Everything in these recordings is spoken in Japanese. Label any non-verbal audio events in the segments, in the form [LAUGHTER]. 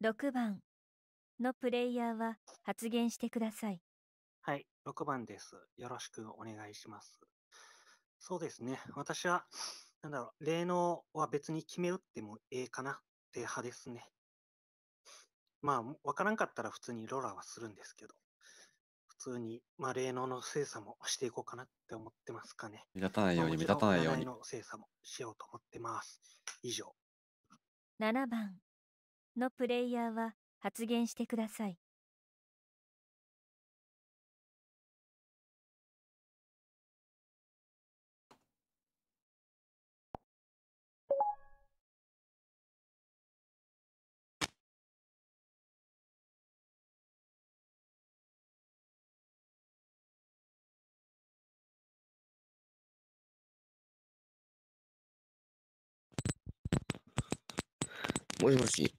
6番のプレイヤーは発言してください。はい、6番です。よろしくお願いします。そうですね、私は、なんだろう、霊能は別に決め打ってもええかなって派ですね。まあ、わからんかったら普通にローラーはするんですけど、普通に、まあ、霊能の精査もしていこうかなって思ってますかね。目立たないように、目立たないように。の精査もしようと思ってます。以上。7番のプレイヤーは発言してください。もしもし。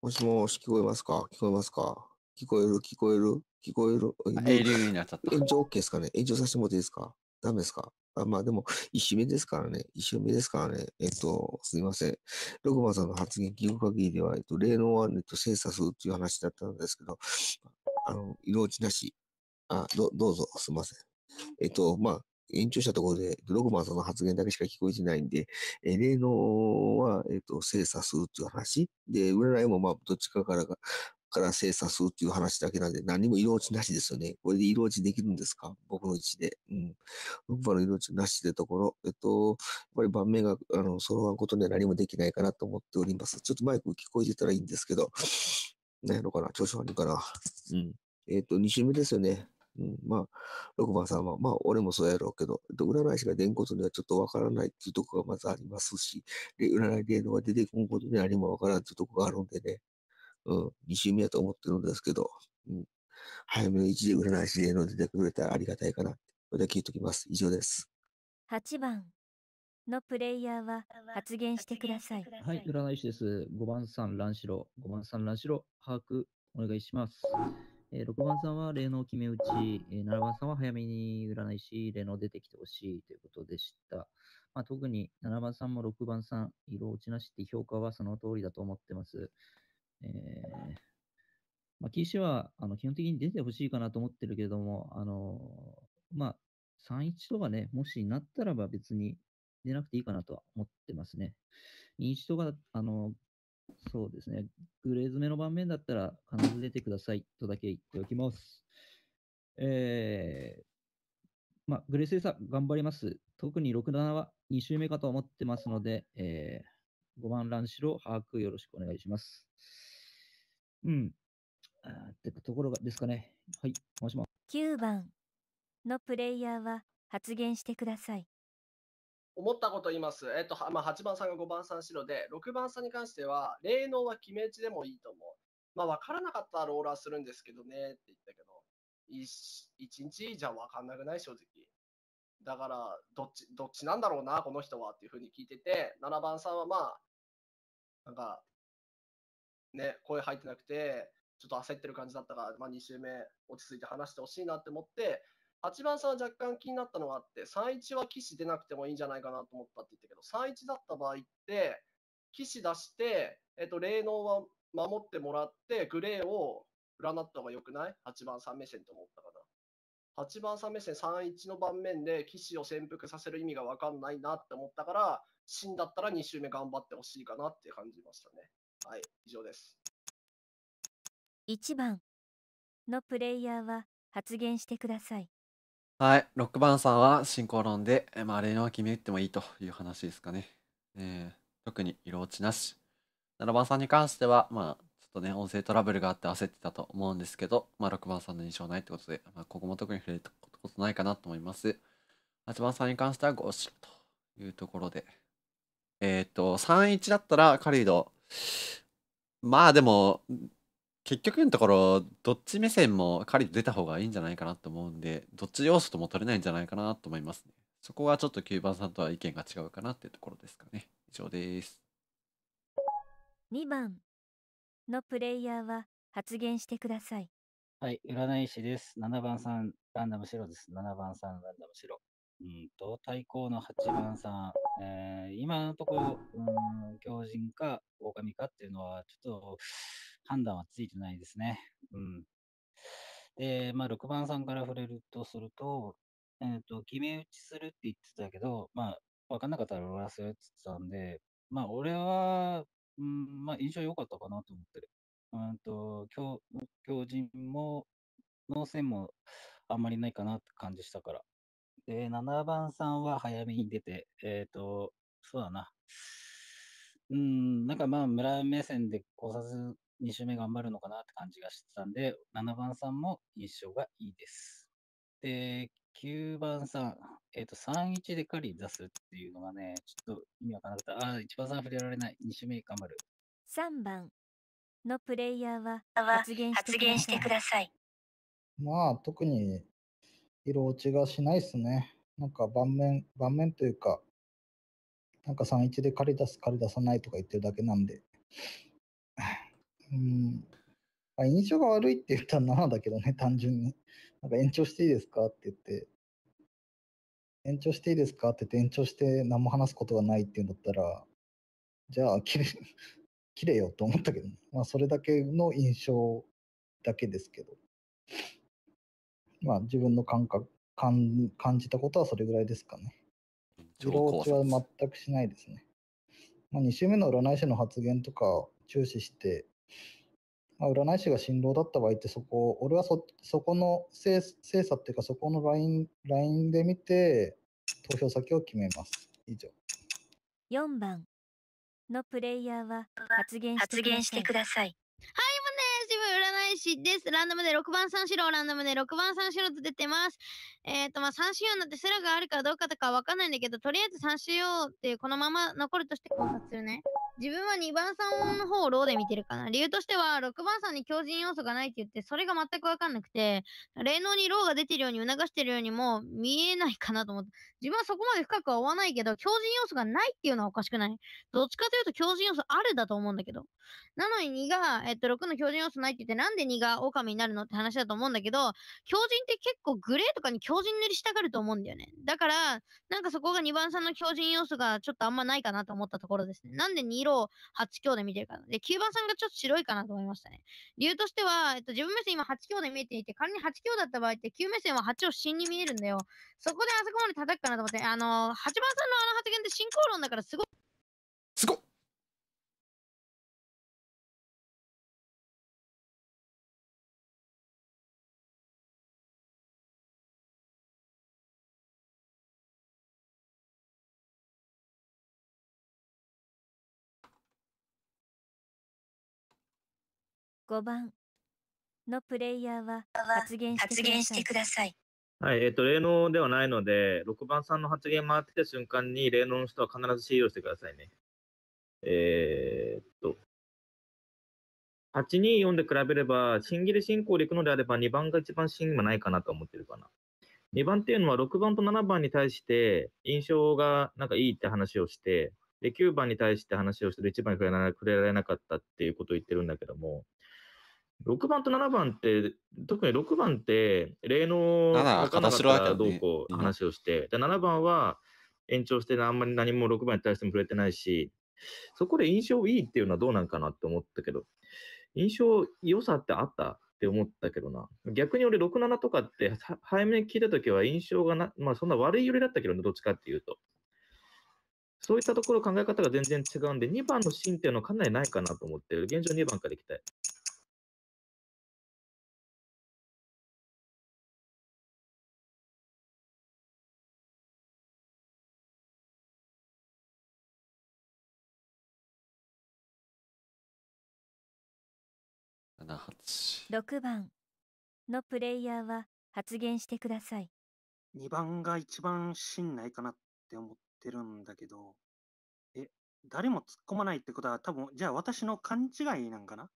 もしもし、聞こえますか聞こえますか聞こえる聞こえる聞こえる永流になっちゃった。延長 OK ですかね延長させてもらっていいですかダメですかあまあでも、一周目ですからね。一周目ですからね。えっと、すいません。六番さんの発言聞く限りでは、えっと、霊能はネット精査するっていう話だったんですけど、あの、色落ちなし。あ、ど、どうぞ、すいません。えっと、まあ、延長したところで、ドグマさんの発言だけしか聞こえてないんで、えー、のは、えっ、ー、と、精査するっていう話。で、占いもまあ、どっちかからから精査するっていう話だけなんで、何も色落ちなしですよね。これで色落ちできるんですか僕の位置で。うん。僕の色落ちなしでところ、えっと、やっぱり盤面が、あの、揃わんことには何もできないかなと思っております。ちょっとマイク聞こえてたらいいんですけど、何やろかな調子悪いかな。うん。えっと、2周目ですよね。うん、まあ、六番さんは、まあ、俺もそうやろうけど、占い師が出んことにはちょっとわからないっていうとこがまずありますし、で、占い芸能が出てこんことに何もわからんっていうとこがあるんでね、うん、2週目やと思ってるんですけど、うん、早めの位置で占い師芸能出てくれたらありがたいかなって、これで聞いておきます。以上です。8番。のプレイヤーは発言してください。はい、占い師です。5番さん、乱四郎。5番さん、乱四郎。把握お願いします。えー、6番さんは例の決め打ち、えー、7番さんは早めに占い師、例の出てきてほしいということでした。まあ、特に7番さんも6番さん、色落ちなしって評価はその通りだと思ってます。えーまあ、はあの基本的に出てほしいかなと思ってるけれども、あのー、まあ、3-1とかね、もしなったらば別に出なくていいかなとは思ってますね。2-1とか、あのそうですね。グレー詰めの盤面だったら必ず出てくださいとだけ言っておきます。えー、まあ、グレー精査頑張ります。特に6、7は2周目かと思ってますので、えー、5番乱を把握よろしくお願いします。うん。あってところがですかね。はい、もしも。9番のプレイヤーは発言してください。思ったこと言います。えっ、と、まあ、8番さんが5番さん白で、6番さんに関しては、霊能は決め打ちでもいいと思う。まあ、分からなかったらローラーするんですけどねって言ったけど、1, 1日じゃ分かんなくない正直。だから、どっち、どっちなんだろうな、この人はっていうふうに聞いてて、7番さんはまあ、なんか、ね、声入ってなくて、ちょっと焦ってる感じだったから、まあ、2周目落ち着いて話してほしいなって思って、8番さんは若干気になったのがあって、3-1は騎士出なくてもいいんじゃないかなと思ったって言ったけど、3-1だった場合って、騎士出して、えっと、霊能は守ってもらって、グレーを占った方が良くない ?8 番さん目線と思ったかな。8番さん目線3-1の盤面で騎士を潜伏させる意味が分かんないなって思ったから、死んだったら2周目頑張ってほしいかなって感じましたね。はい、以上です。1番のプレイヤーは発言してください。はい、ロックバンさんは進行論で、まあ、あれの決め打ってもいいという話ですかね。えー、特に色落ちなし。7番さんに関しては、まあ、ちょっとね、音声トラブルがあって焦ってたと思うんですけど、まあ、6番さんの印象ないってことで、まあ、ここも特に触れたことないかなと思います。8番さんに関しては5しというところで。えっ、ー、と、3-1だったら、カリード、まあでも、結局のところどっち目線も狩り出た方がいいんじゃないかなと思うんでどっち要素とも取れないんじゃないかなと思いますねそこはちょっと9番さんとは意見が違うかなっていうところですかね以上です2番のプレイヤーは発言してくださいはい占い師です7番さんランダム白です7番さんランダム白うんと対抗の8番さんえー、今のところ、うん、狂人か狼かっていうのは、ちょっと判断はついてないですね。うん。で、まあ、6番さんから触れるとすると、えっ、ー、と、決め打ちするって言ってたけど、まあ、分かんなかったらローラスやってたんで、まあ、俺は、うん、まあ、印象良かったかなと思ってる。うんと、狂、狂人も、脳線もあんまりないかなって感じしたから。えー、7番さんは早めに出て、えっ、ー、と、そうだな。うん、なんかまあ、村目線で考察2周目頑張るのかなって感じがしてたんで、7番さんも印象がいいです。で、9番さん、えっ、ー、と、31で狩り出すっていうのがね、ちょっと意味わからなかった。ああ、1番さん触れられない。2周目頑張る。3番のプレイヤーは発言してください。まあ、特に色落ちがしないですね。なんか盤面、盤面というか、なんか3-1で借り出す、借り出さないとか言ってるだけなんで。うん。あ、印象が悪いって言ったら7だけどね、単純に。なんか延長していいですかって言って、延長していいですかって言って延長して何も話すことがないって言うんだったら、じゃあ切れ、切れよと思ったけど、ね、まあそれだけの印象だけですけど。まあ、自分の感覚感感じたことはそれぐらいですかね。自老落ちは全くしないですね。まあ、2週目の占い師の発言とか注視して、まあ、占い師が新郎だった場合ってそこ俺はそそこの精精査っていうかそこのラインラインで見て投票先を決めます以上4番のプレイヤーは発言してくださいはいもね自分占返しです。ランダムで6番三四郎、ランダムで6番三四郎と出てます。えっ、ー、と、まあ、三四郎なんてセラがあるかどうかとかわかんないんだけど、とりあえず三四郎っていうこのまま残るとして考察するね。自分は2番さんの方をローで見てるかな。理由としては、6番さんに強靭要素がないって言って、それが全くわかんなくて、霊能にローが出てるように促してるようにも見えないかなと思って。自分はそこまで深くは追わないけど、強靭要素がないっていうのはおかしくないどっちかというと強靭要素あるだと思うんだけど。なのに2が、えっと、6の強靭要素ないって言って、なんで2が狼になるのって話だと思うんだけど、狂人って結構グレーとかに狂人塗りしたがると思うんだよね。だから、なんかそこが2番さんの狂人要素がちょっとあんまないかなと思ったところですね。なんで2色を8強で見てるかな。で、9番さんがちょっと白いかなと思いましたね。理由としては、えっと、自分目線今8強で見えていて、仮に8強だった場合って9目線は8を芯に見えるんだよ。そこであそこまで叩くかなと思って、あのー、8番さんのあの発言って進行論だからすごい。すごっ5番のプレイヤーは発言してください。はい、えっ、ー、と、霊能ではないので、6番さんの発言回ってた瞬間に、霊能の人は必ず C をしてくださいね。えー、っと、824で比べれば、新切り進行でいくのであれば、2番が一番新がないかなと思ってるかな。2番っていうのは、6番と7番に対して、印象がなんかいいって話をして、で、9番に対して話をしてる1番に触れられなかったっていうことを言ってるんだけども、6番と7番って、特に6番って、例のどうこう話をして、で7番は延長してあんまり何も6番に対しても触れてないし、そこで印象いいっていうのはどうなんかなって思ったけど、印象良さってあったって思ったけどな。逆に俺6、7とかって早めに聞いたときは印象がな、まあそんな悪い揺れだったけどね、どっちかっていうと。そういったところ考え方が全然違うんで、2番のシーンっていうのはかなりないかなと思って現状2番からいきたい。6番のプレイヤーは発言してください。2番が一番信頼かなって思ってるんだけど、え、誰も突っ込まないってことは多分、じゃあ私の勘違いなんかな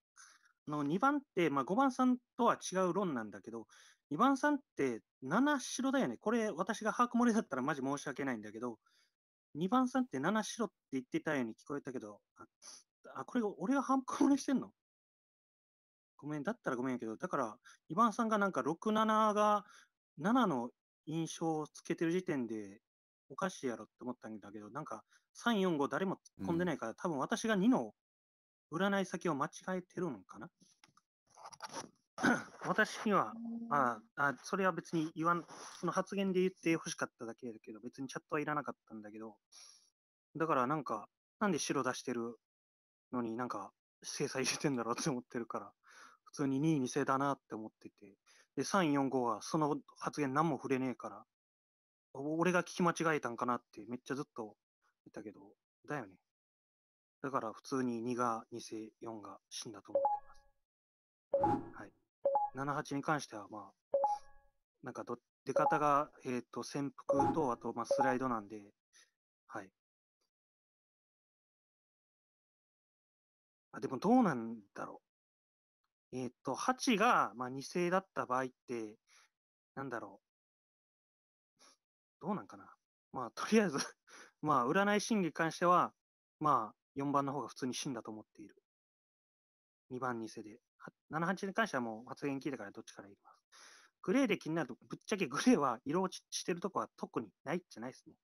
の ?2 番って、まあ、5番さんとは違う論なんだけど、2番さんって7白だよね。これ私が把握漏れだったらマジ申し訳ないんだけど、2番さんって7白って言ってたように聞こえたけど、あ、あこれ俺が把握漏れしてんのごめん、だったらごめんやけど、だから、イバンさんがなんか6、7が7の印象をつけてる時点でおかしいやろって思ったんだけど、なんか3、4、5誰も突っ込んでないから、うん、多分私が2の占い先を間違えてるのかな [COUGHS] 私には、ああ、それは別に言わん、その発言で言ってほしかっただけだけど、別にチャットはいらなかったんだけど、だからなんか、なんで白出してるのになんか制裁してんだろうって思ってるから。普通に2位2世だなって思ってて、で、3位4 5はその発言何も触れねえから、俺が聞き間違えたんかなってめっちゃずっと言ったけど、だよね。だから普通に2が2世、4が死んだと思ってます。はい。78に関しては、まあ、なんかど、出方が、えっ、ー、と、潜伏と、あと、まあ、スライドなんで、はい。あ、でもどうなんだろう。えっ、と、8が、まあ、2世だった場合って、なんだろう。どうなんかな。まあ、とりあえず [LAUGHS] まあ、占い心理に関しては、まあ、4番の方が普通に真だと思っている。2番2世で。78に関してはもう発言聞いたからどっちから言います。グレーで気になると、ぶっちゃけグレーは色落ちしてるとこは特にないじゃないですね。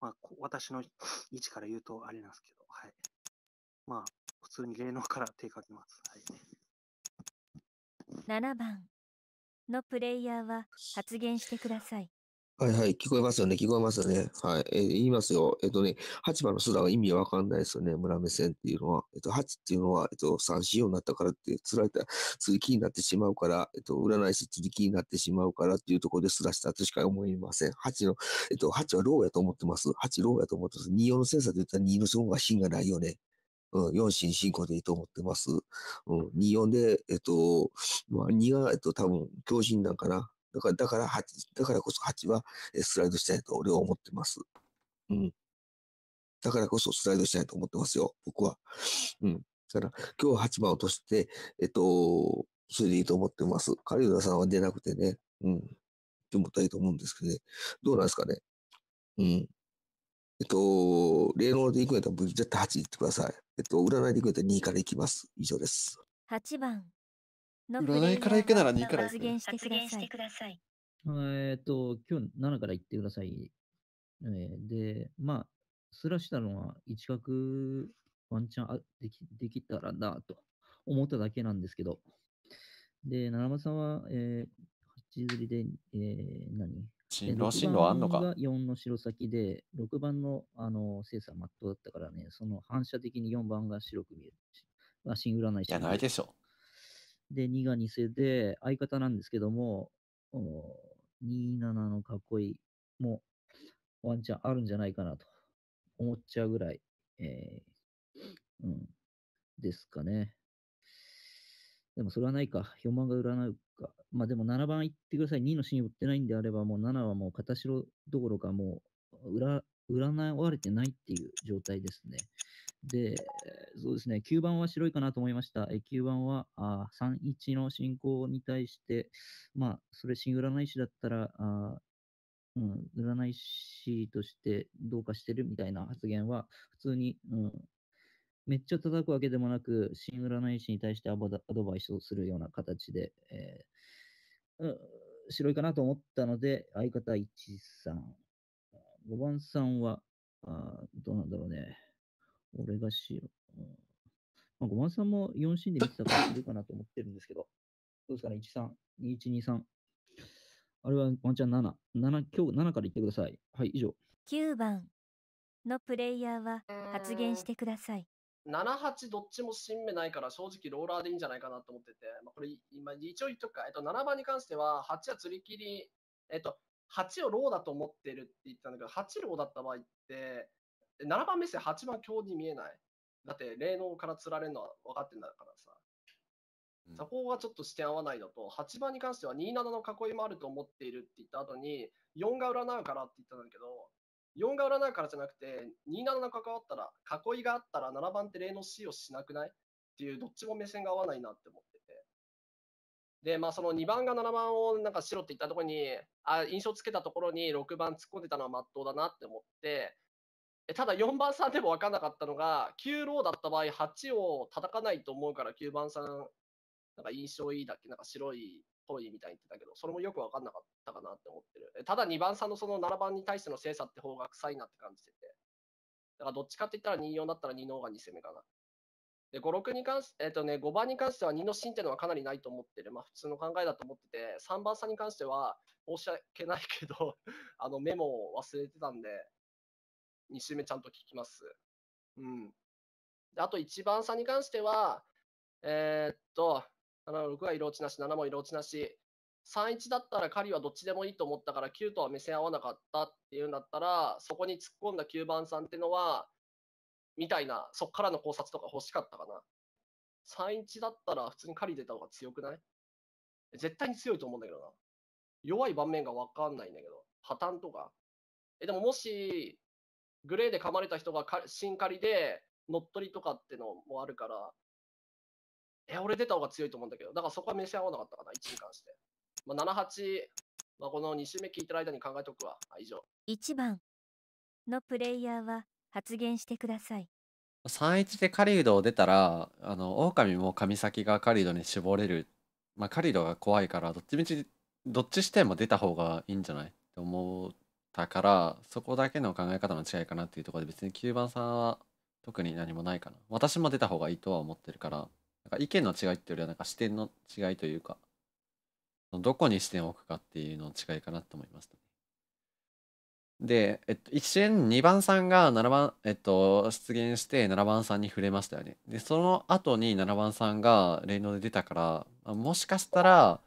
まあ、私の [LAUGHS] 位置から言うとあれなんですけど、はい。まあ、普通に芸能から手かけます。はい。7番のプレイヤーは発言してください。はいはい、聞こえますよね、聞こえますよね。はい、えー、言いますよ。えっ、とね、8番の素田は意味わかんないですよね、村目線っていうのは。えっ、と、8っていうのは、えっ、と、3、4になったからって、つられた、釣り気になってしまうから、えっ、と、占い師釣り気になってしまうからっていうところです田したとしか思いません。8の、えっ、と、8はローやと思ってます。8ローやと思ってます。24のセンサーで言ったら2のそが芯がないよね。うん、4進進行でいいと思ってます。うん、24で、えっと、まあ、2が、えっと、多分、強靭なんかな。だから、だから8、だからこそ8はスライドしたいと俺は思ってます。うん。だからこそスライドしたいと思ってますよ、僕は。うん。だから、今日は8番落として、えっと、それでいいと思ってます。カリウダさんは出なくてね。うん。って思ったらいいと思うんですけどね。どうなんですかね。うん。えっと、例ので行くんやったら、絶対8行ってください。えっと、占いでいくと2位からいきます。以上です。8番。占いからいくなら2位からいく。発言してください。えっと、今日7から行ってください。えー、で、まあ、すらしたのは一角ワンチャンあできできたらなと思っただけなんですけど。で、七間さんは、えー、8釣りで、えー、何進路、進路あんのか。が4の白先で、6番のあの精査は真っ当だったからね、その反射的に4番が白く見える。まあ、新占い師。じゃないでしょ。で、2が偽で、相方なんですけども、27の囲いもワンチャンあるんじゃないかなと思っちゃうぐらい、えー、うん、ですかね。でもそれはないか。4番が占うか。まあでも7番行ってください。2のシーン売ってないんであれば、もう7はもう片白どころかもう占われてないっていう状態ですね。で、そうですね、9番は白いかなと思いました。え9番はあ3-1の進行に対して、まあ、それ新占い師だったら、あうん、占い師としてどうかしてるみたいな発言は、普通に、うん、めっちゃ叩くわけでもなく、新占い師に対してアドバイスをするような形で、えー、白いかなと思ったので、相方1、3。5番さんは、あどうなんだろうね。俺が白。うん、まあ、5番さんも4ンで見てた方らいるかなと思ってるんですけど、どうですかね、1、3、2、1、2、3。あれはワンチャン7。7、今日7から言ってください。はい、以上。9番のプレイヤーは発言してください。7、8どっちも新目ないから正直ローラーでいいんじゃないかなと思ってて、まあ、これ今一応言っとくか、えっと、7番に関しては8は釣り切り、えっと、8をローだと思ってるって言ったんだけど、8ローだった場合って、7番目線8番強に見えない。だって霊能から釣られるのは分かってんだからさ。そこがちょっと視点合わないのと、8番に関しては27の囲いもあると思っているって言った後に、4が占うからって言ったんだけど、4が占いからじゃなくて、27が関わったら、囲いがあったら7番って例の C をしなくないっていう、どっちも目線が合わないなって思ってて。で、まあ、その2番が7番をなんか白って言ったところに、あ印象つけたところに6番突っ込んでたのはまっとうだなって思って、ただ4番さんでも分かんなかったのが、9ローだった場合、8を叩かないと思うから9番さん、なんか印象いいだっけ、なんか白い取りみたいに言ってたけど、それもよく分かんなかったかなって思ってる。ただ2番さんのその7番に対しての精査って方が臭いなって感じてて。だからどっちかって言ったら24だったら2の方が2攻めかな。で、5、6に関して、えっ、ー、とね、5番に関しては2の芯っていうのはかなりないと思ってる。まあ普通の考えだと思ってて、3番さんに関しては申し訳ないけど [LAUGHS] あのメモを忘れてたんで、2周目ちゃんと聞きます。うん。であと1番さんに関しては、えー、っと、7六6は色落ちなし、7も色落ちなし。3-1だったら狩りはどっちでもいいと思ったから9とは目線合わなかったっていうんだったらそこに突っ込んだ9番さんってのはみたいなそっからの考察とか欲しかったかな3-1だったら普通に狩り出た方が強くない絶対に強いと思うんだけどな弱い盤面が分かんないんだけど破綻とかえでももしグレーで噛まれた人が新狩りで乗っ取りとかってのもあるからえ、俺出た方が強いと思うんだけど、だからそこは召飯合わなかったかな、1に関して。まあ、7、8、まあ、この2周目聞いてる間に考えとくわ。以上。1番のプレイヤーは発言してください。3-1で狩人を出たら、あの、狼も神先が狩人に絞れる。まあ、狩人が怖いから、どっちみち、どっちしても出た方がいいんじゃないって思ったから、そこだけの考え方の違いかなっていうところで、別に9番さんは特に何もないかな。私も出た方がいいとは思ってるから、なんか意見の違いっていうよりはなんか視点の違いというかどこに視点を置くかっていうのの違いかなと思いましたね。で、えっと、一瞬2番さんが7番、えっと、出現して7番さんに触れましたよね。で、その後に7番さんが連動で出たから、もしかしたら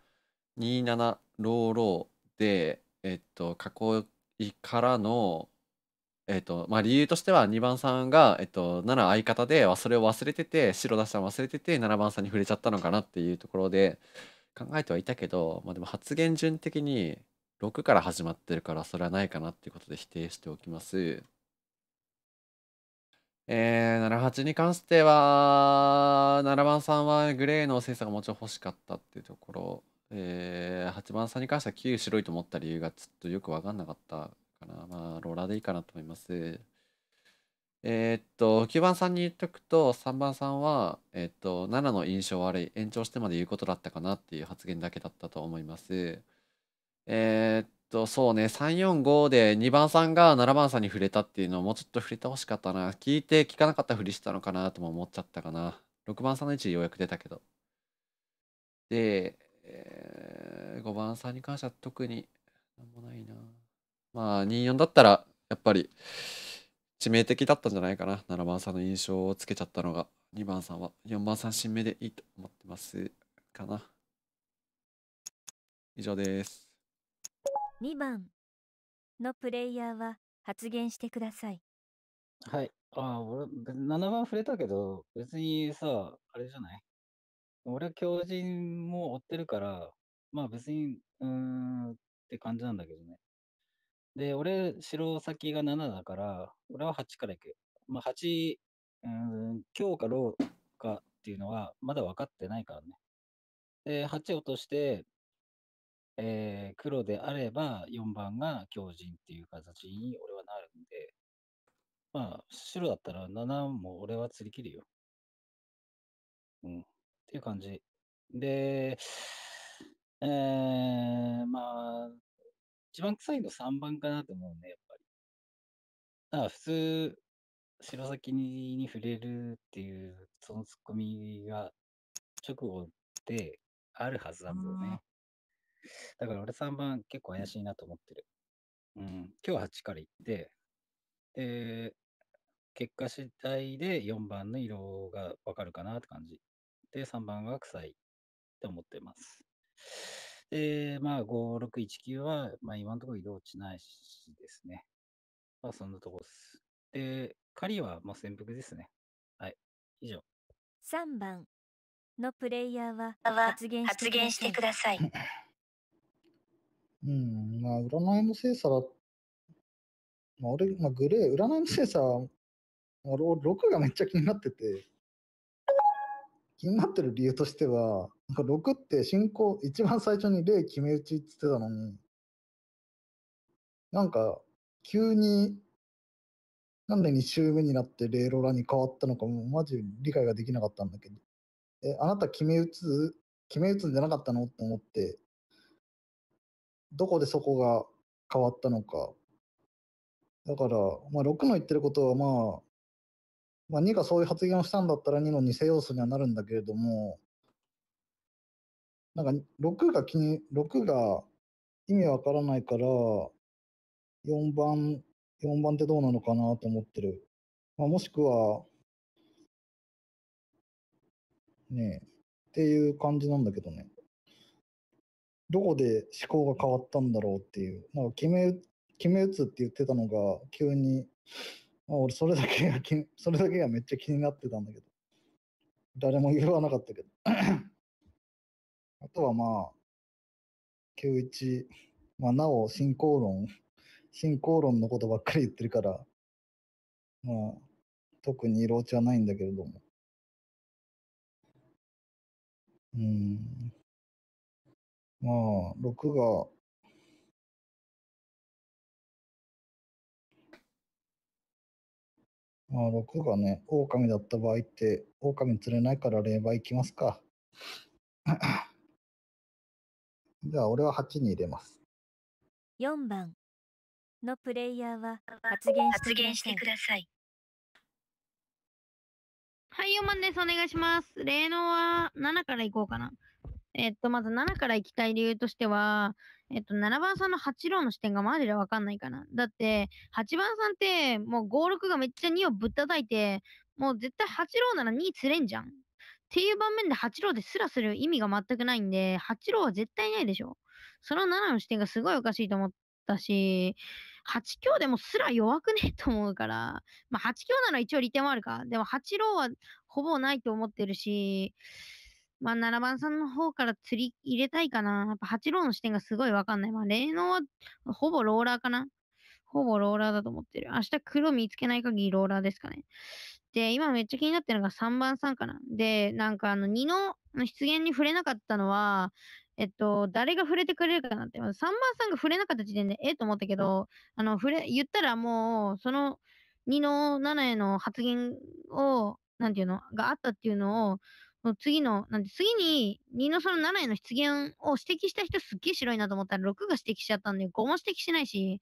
27ローローで、えっと、囲いからのえっとまあ、理由としては2番さんが、えっと、7相方でそれを忘れてて白出したの忘れてて7番さんに触れちゃったのかなっていうところで考えてはいたけど、まあ、でも発言順的に6から始まってるからそれはないかなっていうことで否定しておきます。えー、78に関しては7番さんはグレーの精査がもちろん欲しかったっていうところ、えー、8番さんに関しては9白いと思った理由がちょっとよく分かんなかったかな。まあ、ローラーでいいかなと思います。えー、っと、9番さんに言っとくと、3番さんは、えー、っと、7の印象悪い、延長してまで言うことだったかなっていう発言だけだったと思います。えー、っと、そうね、345で2番さんが7番さんに触れたっていうのをもうちょっと触れてほしかったな。聞いて聞かなかったふりしたのかなとも思っちゃったかな。6番さんの位置ようやく出たけど。で、えー、5番さんに関しては特になんもないな。まあ24だったらやっぱり致命的だったんじゃないかな7番さんの印象をつけちゃったのが2番さんは4番さん新目でいいと思ってますかな以上です2番のプレイヤーは発言してくださいはいああ俺7番触れたけど別にさあれじゃない俺は狂人も追ってるからまあ別にうーんって感じなんだけどねで、俺、白先が7だから、俺は8から行く。まあ、8、うん、強かローかっていうのは、まだ分かってないからね。で、8落として、えー、黒であれば、4番が強靭っていう形に俺はなるんで、まあ、白だったら7も俺は釣り切るよ。うん。っていう感じ。で、えー、まあ、一番臭いの3番かなと思うね、やっぱり。だから普通、白崎にに触れるっていう、そのツッコミが直後であるはずなんだよね。だから俺3番結構怪しいなと思ってる。うん。今日は8から行って、で、結果次第で4番の色がわかるかなって感じ。で、3番は臭いって思ってます。で、まあ、5、6、19は、まあ、今のところ移動しないしですね。まあ、そんなとこです。で、狩りは、まあ、潜伏ですね。はい。以上。3番のプレイヤーは発言してください。[LAUGHS] うん、まあ、占いの精査は、まあ、俺、まあ、グレー、占いの精査は、俺、6がめっちゃ気になってて、気になってる理由としては、6って進行、一番最初に例決め打ちって言ってたのに、なんか、急に、なんで2週目になってレイロラに変わったのかもマジ理解ができなかったんだけど、え、あなた決め打つ決め打つんじゃなかったのと思って、どこでそこが変わったのか。だから、まあ、6の言ってることは、まあ、まあ、2がそういう発言をしたんだったら2の偽要素にはなるんだけれども、なんか6が気に、6が意味わからないから、4番、4番ってどうなのかなと思ってる。まあ、もしくは、ねえ、っていう感じなんだけどね。どこで思考が変わったんだろうっていう。なんか決め、決め打つって言ってたのが、急に、まあ、俺それだけが、それだけがめっちゃ気になってたんだけど。誰も言わなかったけど。とはまあ、91、まあ、なお進行論、進行論のことばっかり言ってるから、まあ、特に色落ちはないんだけれども。うん。まあ、6が、まあ、6がね、狼だった場合って、狼釣れないから霊媒行きますか。じゃあ俺は8に入れます。4番のプレイヤーは発言してください。はい、4番です。お願いします。霊能は7からいこうかな。えっと、まず7から行きたい理由としては、えっと、7番さんの8郎の視点がマジでわかんないかな。だって、8番さんって、もう5、6がめっちゃ2をぶったたいて、もう絶対8郎なら2釣れんじゃん。っていう場面で八郎ですらする意味が全くないんで、八郎は絶対ないでしょ。その7の視点がすごいおかしいと思ったし、八強でもすら弱くねえと思うから、まあ八強なら一応利点もあるか。でも八郎はほぼないと思ってるし、まあ7番さんの方から釣り入れたいかな。やっぱ八郎の視点がすごいわかんない。まあ霊能はほぼローラーかな。ほぼローラーだと思ってる。明日黒見つけない限りローラーですかね。で、今めっちゃ気になってるのが3番さんかな。で、なんかあの2の出現に触れなかったのは、えっと、誰が触れてくれるかなって。3番さんが触れなかった時点で、ええと思ったけど、あの、触れ、言ったらもう、その2の7への発言を、なんていうの、があったっていうのを、の次の、なんて、次に、2のその7への出現を指摘した人すっげえ白いなと思ったら、6が指摘しちゃったんで、5も指摘しないし、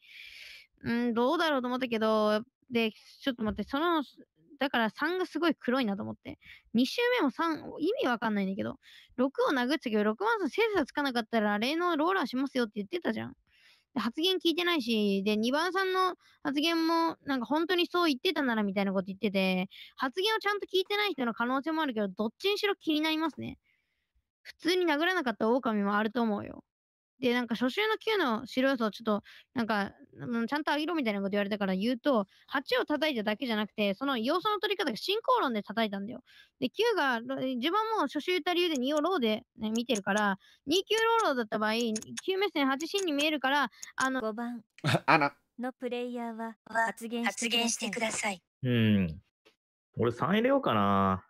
うん、どうだろうと思ったけど、で、ちょっと待って、その、だから3がすごい黒いなと思って。2周目も3、意味わかんないんだけど、6を殴ってたけど、6万さん精査つかなかったら、例のローラーしますよって言ってたじゃん。発言聞いてないし、で、2番さんの発言も、なんか本当にそう言ってたならみたいなこと言ってて、発言をちゃんと聞いてない人の可能性もあるけど、どっちにしろ気になりますね。普通に殴らなかった狼もあると思うよ。で、なんか初週の9の素人をちょっと、なんか、ちゃんとあげろみたいなこと言われたから言うと、8を叩いただけじゃなくて、その要素の取り方が進行論で叩いたんだよ。で、9が、自分も初週言った理由で2をローで、ね、見てるから、2級ローローだった場合、9目線8芯に見えるから、あの、5番。[LAUGHS] あの、のプレイヤーは発言してください。うん。俺3入れようかな。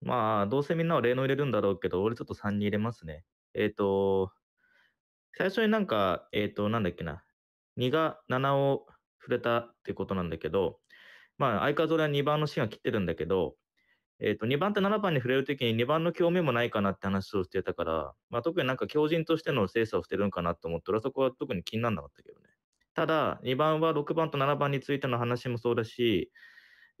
まあ、どうせみんなは例の入れるんだろうけど、俺ちょっと3に入れますね。えっ、ー、と、最初になんか、えっ、ー、と、なんだっけな、2が7を触れたってことなんだけど、まあ、相変わらず2番の芯が切ってるんだけど、えっ、ー、と、2番と7番に触れるときに2番の興味もないかなって話をしてたから、まあ、特になんか強人としての精査をしてるんかなと思ったら、そこは特に気にならなかったけどね。ただ、2番は6番と7番についての話もそうだし、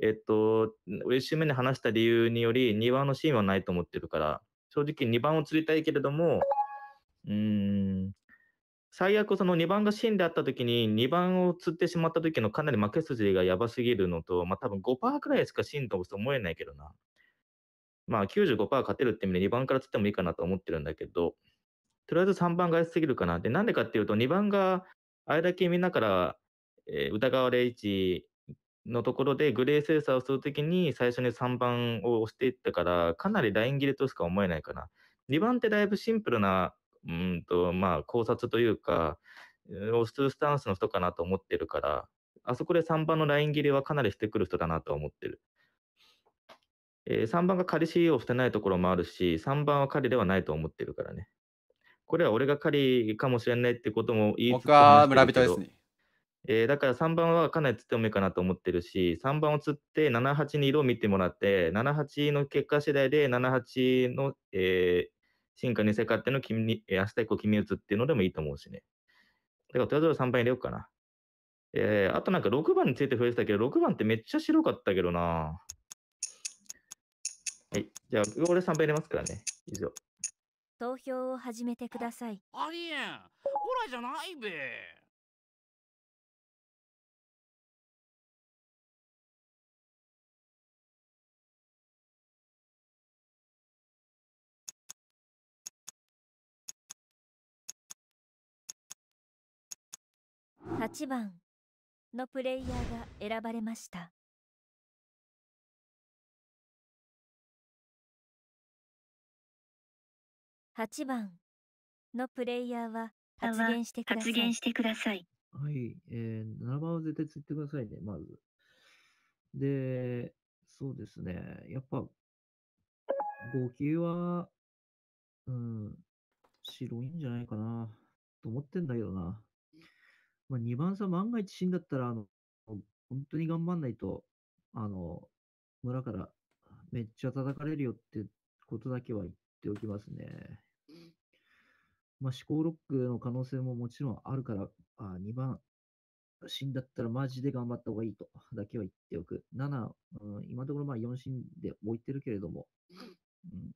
えっと、1周目に話した理由により、2番のシーンはないと思ってるから、正直2番を釣りたいけれども、うーん、最悪その2番が芯であった時に2番を釣ってしまった時のかなり負け筋がやばすぎるのと、まあ多分5%くらいしか芯と思えないけどな。まあ95%勝てるって意味で2番から釣ってもいいかなと思ってるんだけど、とりあえず3番が安すぎるかな。で、なんでかっていうと2番があれだけみんなから、えー、疑われ位置のところでグレー精査をするときに最初に3番を押していったから、かなりライン切れとしか思えないかな。2番ってだいぶシンプルなうんと、まあ、考察というか、押すスタンスの人かなと思ってるから、あそこで3番のライン切りはかなりしてくる人だなと思ってる。えー、3番が仮使をしてないところもあるし、3番は彼ではないと思ってるからね。これは俺が仮かもしれないってことも言いつつも村人ですね。えー、だから3番はかなり釣ってもいいかなと思ってるし、3番を釣って7、8に色を見てもらって、7、8の結果次第で7、8の、え進化に世界っての君に、え明日以降君打つっていうのでもいいと思うしね。だからとりあえず3番入れようかな。えー、あとなんか6番について増えてたけど、6番ってめっちゃ白かったけどな。はい。じゃあ、俺3番入れますからね。以上。投票を始めてください。ありえん。ほらじゃないべ。8番のプレイヤーが選ばれました。8番のプレイヤーは発言してください。はさいはい、えー、7番は絶対ついてくださいね、まず。で、そうですね、やっぱ、号泣は、うん、白いんじゃないかな、と思ってんだけどな。まあ、2番さん万が一死んだったら、あの、本当に頑張んないと、あの、村からめっちゃ叩かれるよってことだけは言っておきますね。まあ、思考ロックの可能性ももちろんあるから、あ2番、死んだったらマジで頑張った方がいいとだけは言っておく。7、うん、今のところまあ4死んで置いてるけれども、うん、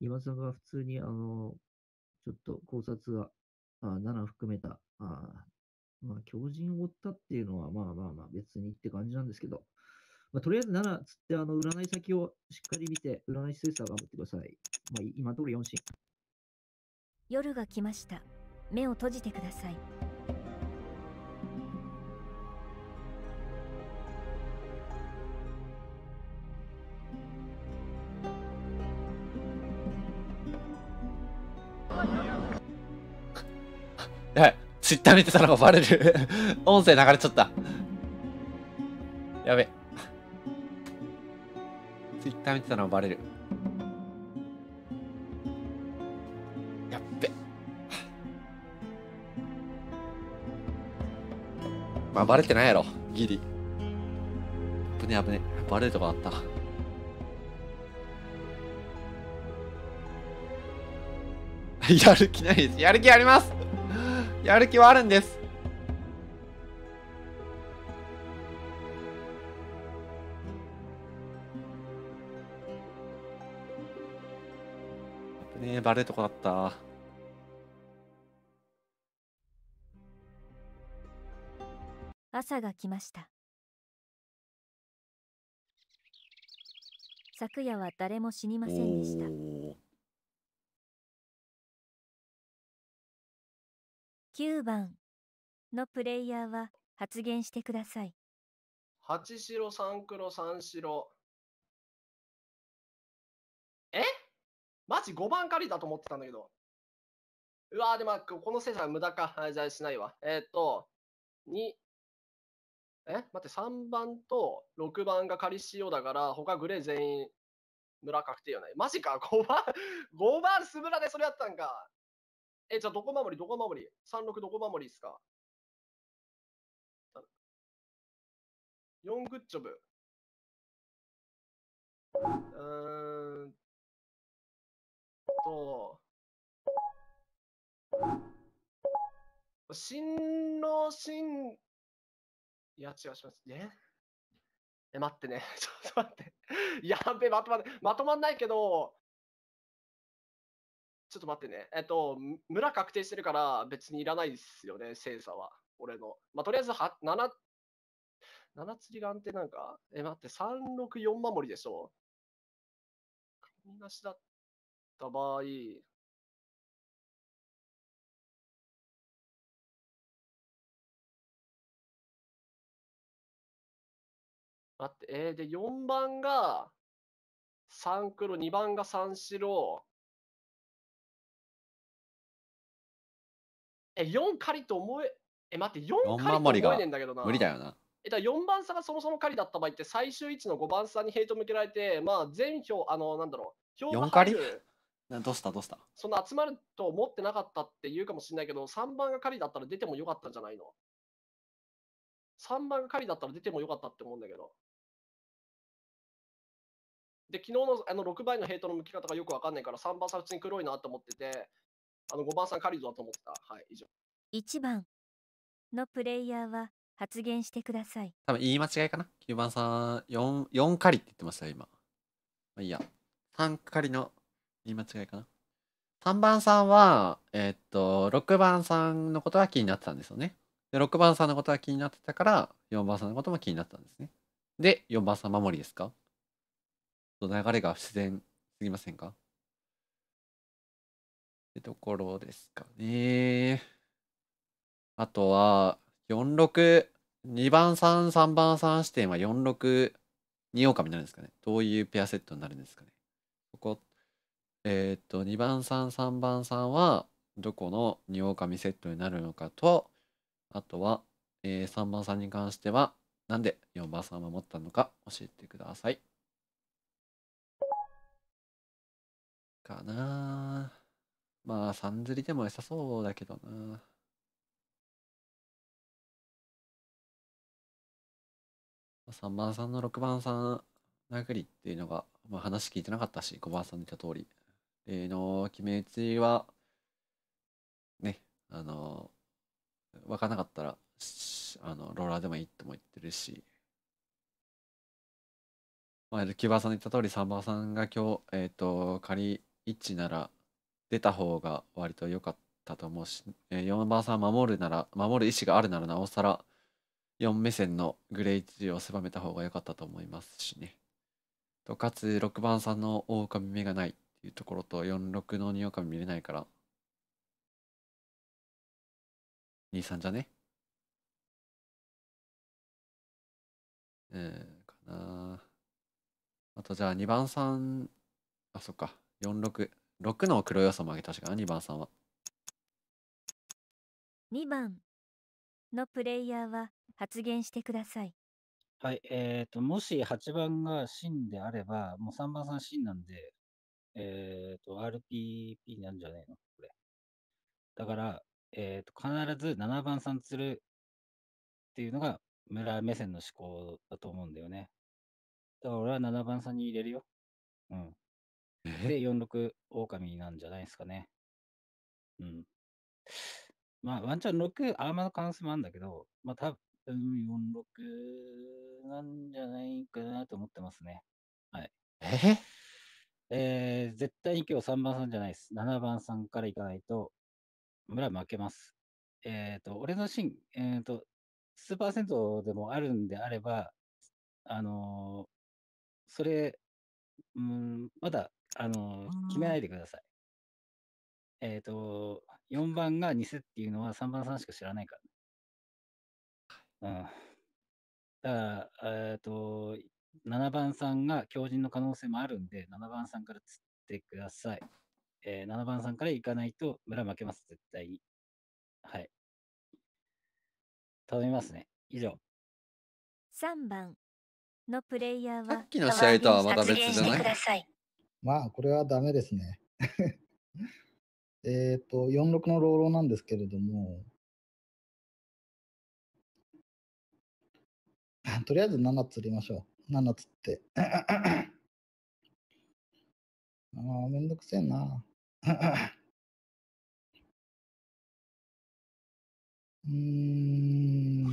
今さんが普通にあの、ちょっと考察が、あ7含めたあまあ、強人を追ったっていうのは、まあまあまあ、別にって感じなんですけど、まあ、とりあえず7つって、あの、占い先をしっかり見て、占い師センサー頑張ってください。まあ、今のところ4シ夜が来ました。目を閉じてください。ツイッター見てたのがバレる [LAUGHS] 音声流れちゃったやべ。ツイッター見てたのがバレる。やっべ。まあ、バレてないやろ。ギリ。危ね危ね。バレるとこあった。[LAUGHS] やる気ないです。やる気ありますやる気はあるんですねバレるとこだった朝が来ました昨夜は誰も死にませんでした9番のプレイヤーは発言してください。8白3黒3白。えマジ5番借りだと思ってたんだけど。うわーでも、このい手は無駄か。はい、じゃあしないわ。えー、っと、2、え待って、3番と6番が仮仕様だから、他グレー全員村確定よね。マジか ?5 番、5番スムラでそれやったんか。え、じゃあどこ守りどこ守り ?36 どこ守りですか ?4 グッジョブ。うーんと、新郎新、いや、違うします。ええ、待ってね。[LAUGHS] ちょっと待って。[LAUGHS] やべ、まとまんまとまんないけど、ちょっと待ってね。えっと、村確定してるから別にいらないですよね、精査は。俺の。まあ、とりあえずは7、7釣り眼ってなんか、え、待って、364守りでしょ神なしだった場合、待って、えー、で、4番が3黒、2番が3白、え、4仮と思え、え、待って、4仮と思えねえんだけどな。無理だよな。えだ4番差がそもそもりだった場合って最終位置の5番差にヘイト向けられて、まあ、全票、あの、なんだろう、票が入るどうしたどうしたその集まると思ってなかったって言うかもしれないけど、3番がりだったら出てもよかったんじゃないの ?3 番がりだったら出てもよかったって思うんだけど。で、昨日のあの6倍のヘイトの向き方がよくわかんないから、3番差普通に黒いなと思ってて、あの5番さん狩るぞと思った。はい、以上。1番のプレイヤーは発言してください。多分言い間違いかな ?9 番さん、4、4カりって言ってましたよ、今。まあ、いいや。3カりの言い間違いかな3番さんは、えー、っと、6番さんのことは気になってたんですよね。で、6番さんのことは気になってたから、4番さんのことも気になったんですね。で、4番さん守りですか流れが不自然すぎませんかってところですかね。あとは、4、6、2番3、3番3視点は4、6、2オカミになるんですかね。どういうペアセットになるんですかね。ここ、えー、っと、2番3、3番3は、どこの2オカミセットになるのかと、あとは、えー、3番3に関しては、なんで4番3を守ったのか教えてください。かなぁ。まあ、さんずりでも良さそうだけどな。3番さんの6番さん殴りっていうのが、まあ、話聞いてなかったし、5番さん言った通り。例の決め打ちは、ね、あの、わかなかったら、あの、ローラーでもいいとも言ってるし。まあ、9番さん言った通り、3番さんが今日、えっ、ー、と、仮1なら、出た方が割と良かったと思うし、えー、4番さん守るなら守る意思があるならなおさら4目線のグレー1を狭めた方が良かったと思いますしね。とかつ6番さんの狼目がないっていうところと46の2狼見れないから23じゃねうんかなあとじゃあ2番さんあそっか46 6の黒要素もあげたしかな2番さんは2番のプレイヤーは発言してくださいはいえーと、もし8番が真であればもう3番さん真なんでえっ、ー、と RPP なんじゃねえのこれだからえっ、ー、と必ず7番さん釣るっていうのが村目線の思考だと思うんだよねだから俺は7番さんに入れるようんで、46狼なんじゃないですかね。うん。まあ、ワンチャン6、アーマーの可能性もあるんだけど、まあ、多分46なんじゃないかなと思ってますね。はい。ええー、絶対に今日3番さんじゃないです。7番さんからいかないと、村負けます。えっ、ー、と、俺のシーン、えっ、ー、と、スーパー銭湯でもあるんであれば、あのー、それ、うん、まだあの、決めないでください。えっ、ー、と、4番が偽っていうのは3番さんしか知らないから。うん。だから、えっ、ー、と、7番さんが強人の可能性もあるんで、7番さんから釣ってください。えー、7番さんから行かないと村負けます、絶対に。はい。頼みますね。以上。3番のプレイヤーは、さっきの試合とはまた別じゃないまあ、これはダメですね。[LAUGHS] えっと、46のローローなんですけれども、[LAUGHS] とりあえず7釣りましょう。7つって。[COUGHS] ああ、めんどくせえな。[COUGHS] うん。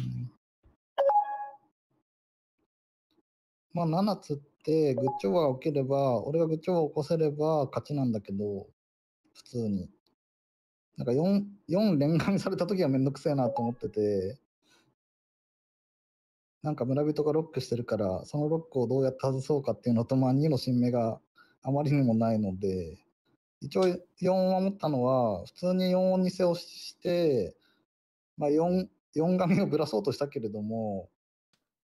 [COUGHS] まあ、7つって、て、グッジョブが起きれば、俺がグッョを起こせれば勝ちなんだけど、普通に。なんか 4, 4連絡された時はめんどくせえなと思ってて、なんか村人がロックしてるから、そのロックをどうやって外そうかっていうのと、まあ2の新芽があまりにもないので、一応4を守ったのは、普通に4を偽をして、まあ4、4紙をぶらそうとしたけれども、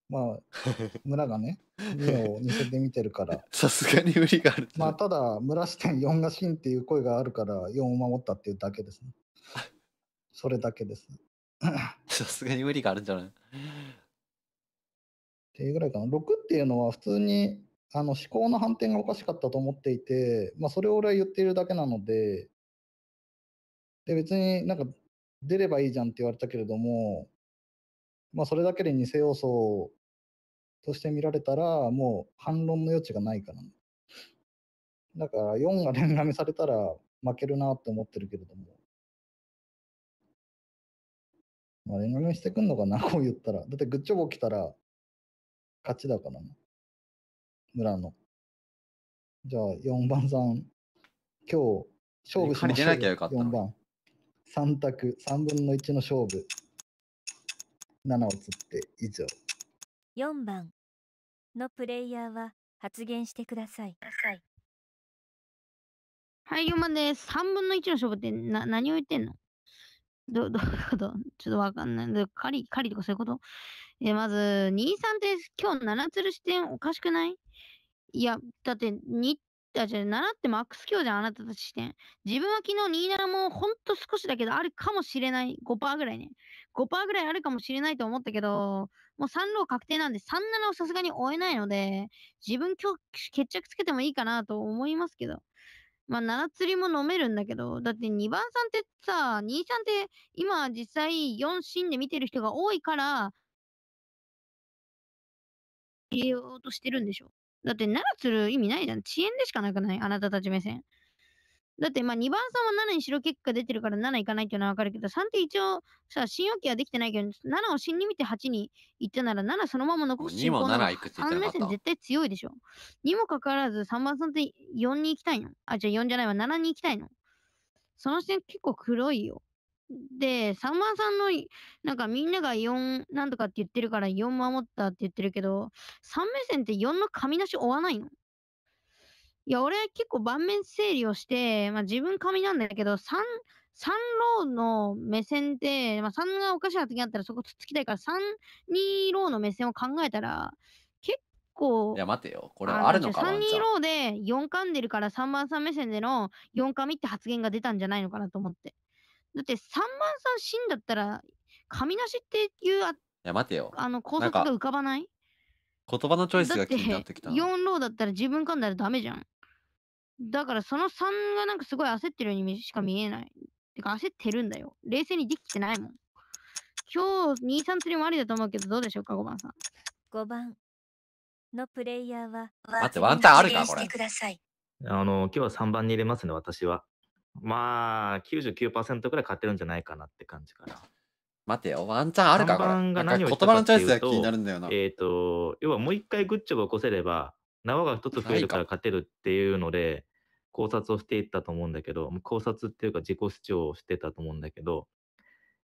まあ、村がね、目を似せてみてるから。さすがに無理がある。まあ、ただ、村支店4が真っていう声があるから、4を守ったっていうだけですね。それだけですさすがに無理があるんじゃないっていうぐらいかな。6っていうのは普通にあの思考の反転がおかしかったと思っていて、まあ、それを俺は言っているだけなので、で別になんか出ればいいじゃんって言われたけれども、まあ、それだけで偽要素として見られたら、もう反論の余地がないから、ね。だから4が連絡されたら負けるなって思ってるけれども。まあ、連絡してくんのかな、こう言ったら。だってグッチョボ来たら勝ちだからね。村の。じゃあ4番さん、今日勝負しましょう。4番。3択、3分の1の勝負。7を釣って以上。4番のプレイヤーは発言してください。はい、4番です。3分の1の勝負ってな何を言ってんのど、どういうことちょっとわかんない。狩り、狩りとかそういうことえまず、2、3って今日7つる視点おかしくないいや、だって2あ、じゃ習ってス。悪教じゃん、あなたたち視点。自分は昨日27もほんと少しだけどあるかもしれない。5%ぐらいね。5%ぐらいあるかもしれないと思ったけど、もう3ロー確定なんで37をさすがに追えないので、自分今日決着つけてもいいかなと思いますけど。まあ、七釣りも飲めるんだけど、だって2番さんってさ、2さんって今実際4芯で見てる人が多いから、入れようとしてるんでしょだって7する意味ないじゃん。遅延でしかなくないあなたたち目線。だって、まあ、2番さんは7に白結果出てるから7いかないっていうのはわかるけど、3って一応さ、新容期はできてないけど、7を新に見て8に行ったなら、7そのまま残すし、2も7いくつかっ目線絶対強いでしょ。にもかかわらず、3番さんって4に行きたいの。あ、じゃあ4じゃないわ、7に行きたいの。その視点結構黒いよ。で、3番さんの、なんかみんなが4なんとかって言ってるから4守ったって言ってるけど、3目線って4の紙なし追わないのいや、俺結構盤面整理をして、まあ自分紙なんだけど、3、3ローの目線で、まあ3がおかしな発言あったらそこ突っつきたいから、3、2ローの目線を考えたら、結構。いや、待てよ。これあるのかな ?3、2ローで4噛んでるから3番さん目線での4噛みって発言が出たんじゃないのかなと思って。だって3万さん死んだったら、神無しっていうあや、待てよ。あの考察が浮かばない言葉のチョイスが気になってきたな。4ローだったら自分噛んだらダメじゃん。だからその3がなんかすごい焦ってるようにしか見えない。てか焦ってるんだよ。冷静にできてないもん。今日2、3釣りもありだと思うけどどうでしょうか、5番さん。5番のプレイヤーは待ってワンタンあるかこれ。あの、今日は3番に入れますね、私は。まあ、99%くらい勝ってるんじゃないかなって感じかな。待てよ、ワンチャンあるか言葉のチョイスが気になるんだよな。えっ、と、要はもう一回グッチョブを起こせれば、縄が一つ増えるから勝てるっていうので、考察をしていったと思うんだけど、考察っていうか自己主張をしてたと思うんだけど、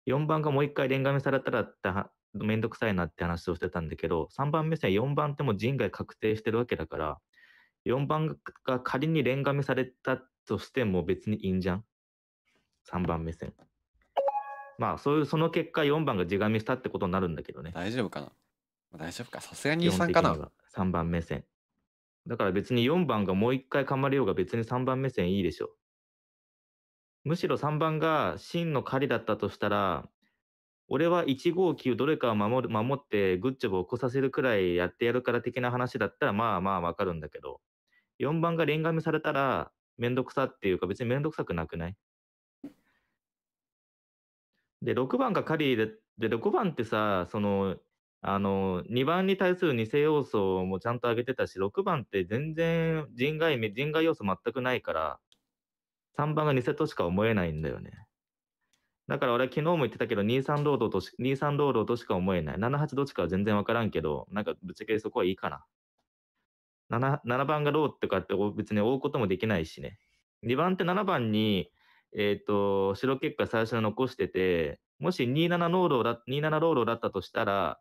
4番がもう一回連が目されたらっては、めんどくさいなって話をしてたんだけど、3番目線4番ってもう人外確定してるわけだから、4番が仮に連が目されたっとしても別にいいんじゃん ?3 番目線。まあ、そういう、その結果4番が地髪したってことになるんだけどね。大丈夫かな大丈夫かさすがに3かな ?3 番目線。だから別に4番がもう1回噛まれようが別に3番目線いいでしょ。むしろ3番が真の狩りだったとしたら、俺は1号機どれかを守る守ってグッジョブを起こさせるくらいやってやるから的な話だったらまあまあわかるんだけど、4番が連紙されたら、めんどくさっていうか別にめんどくさくなくないで、6番がカリーで、で、6番ってさ、その、あの、2番に対する偽要素もちゃんと上げてたし、6番って全然人外、人外要素全くないから、3番が偽としか思えないんだよね。だから俺昨日も言ってたけど、23ロードとし、23ロードとしか思えない。78どっちかは全然わからんけど、なんかぶっちゃけそこはいいかな。7, 7番がローとかって別に追うこともできないしね。2番って7番に、えっ、ー、と、白結果最初に残してて、もし27ローローだ、ローローだったとしたら、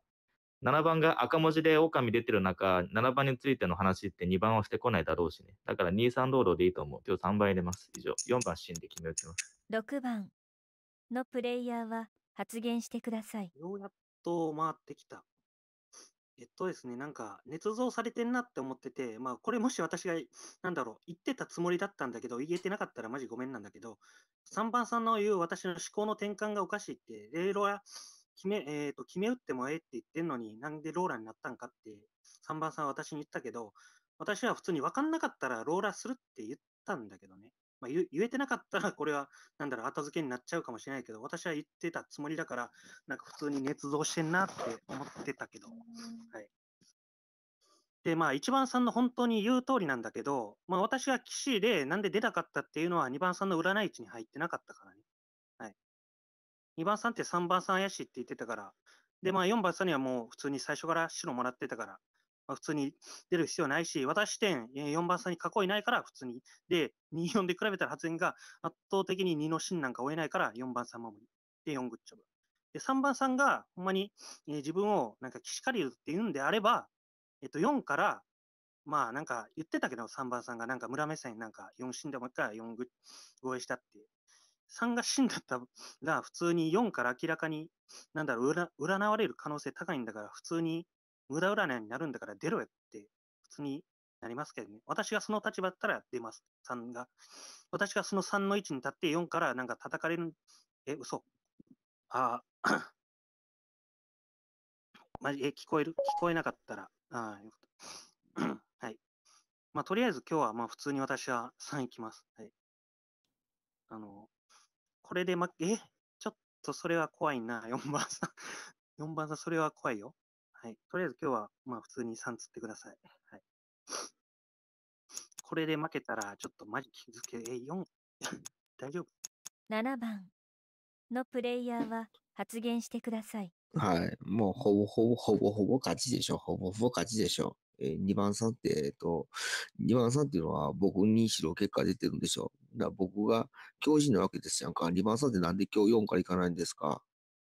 7番が赤文字で狼出てる中、7番についての話って2番はしてこないだろうしね。だから2、3ローローでいいと思う。今日3番入れます。以上。4番死んで決め打ちます。6番のプレイヤーは発言してください。ようやっと回ってきたえっとですね、なんか、捏造されてんなって思ってて、まあ、これもし私が、なんだろう、言ってたつもりだったんだけど、言えてなかったらマジごめんなんだけど、3番さんの言う私の思考の転換がおかしいって、レーロは決め、えっ、ー、と、決め打ってもええって言ってんのに、なんでローラになったんかって、3番さんは私に言ったけど、私は普通に分かんなかったらローラするって言ったんだけどね。まあ、[LAUGHS] 言えてなかったら、これは、なんだろう、後付けになっちゃうかもしれないけど、私は言ってたつもりだから、なんか普通に捏造してんなって思ってたけど、はい。で、まあ、1番さんの本当に言う通りなんだけど、まあ、私が騎士で、なんで出なかったっていうのは、2番さんの占い位置に入ってなかったからね。はい。2番さんって3番さん怪しいって言ってたから、で、まあ、4番さんにはもう普通に最初から白もらってたから、まあ、普通に出る必要ないし、私点、4番差に囲いないから普通に。で、2、4で比べたら発言が圧倒的に2の芯なんか追えないから4番3も無理。で、4グッジョブ。で、3番さんがほんまに、えー、自分をなんか騎士狩りって言うんであれば、えっ、と、4から、まあなんか言ってたけど、3番さんがなんか村目線なんか4芯でもう一回4グ超えしたって。3が芯だったら、普通に4から明らかに、なんだろう、占われる可能性高いんだから、普通に無駄占いになるんだから出ろよって普通になりますけどね。私がその立場だったら出ます。3が。私がその3の位置に立って4からなんか叩かれる。え、嘘。ああ。ま [COUGHS] じ、え、聞こえる聞こえなかったら。ああ、よかった。[COUGHS] はい。まあ、とりあえず今日はまあ普通に私は3いきます。はい。あの、これでま、え、ちょっとそれは怖いな、4番さん。4番さん、それは怖いよ。はい。とりあえず今日は、まあ普通に3つってください。はい。これで負けたら、ちょっとマジ気づけ、え、4、[LAUGHS] 大丈夫 ?7 番のプレイヤーは発言してください。はい。もうほぼほぼほぼほぼ勝ちでしょ。ほぼほぼ勝ちでしょ。えー、2番さんって、えっと、2番さんっていうのは僕にしろ結果出てるんでしょ。だから僕が教師なわけですやんか。2番さんってなんで今日4からいかないんですか